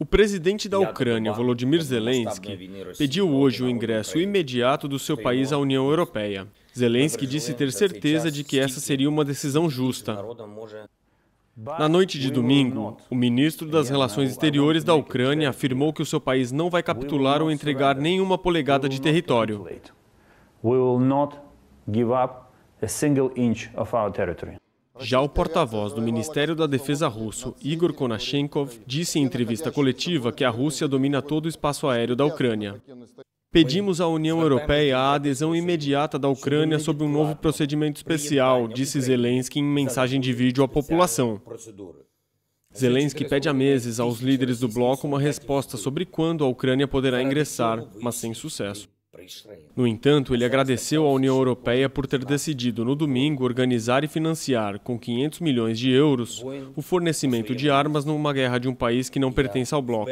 O presidente da Ucrânia, Volodymyr Zelensky, pediu hoje o ingresso imediato do seu país à União Europeia. Zelensky disse ter certeza de que essa seria uma decisão justa. Na noite de domingo, o ministro das Relações Exteriores da Ucrânia afirmou que o seu país não vai capitular ou entregar nenhuma polegada de território. We will not give up a single inch of our territory. Já o porta-voz do Ministério da Defesa russo, Igor Konashenkov, disse em entrevista coletiva que a Rússia domina todo o espaço aéreo da Ucrânia. Pedimos à União Europeia a adesão imediata da Ucrânia sob um novo procedimento especial, disse Zelensky em mensagem de vídeo à população. Zelensky pede há meses aos líderes do bloco uma resposta sobre quando a Ucrânia poderá ingressar, mas sem sucesso. No entanto, ele agradeceu à União Europeia por ter decidido no domingo organizar e financiar, com 500 milhões de euros, o fornecimento de armas numa guerra de um país que não pertence ao bloco.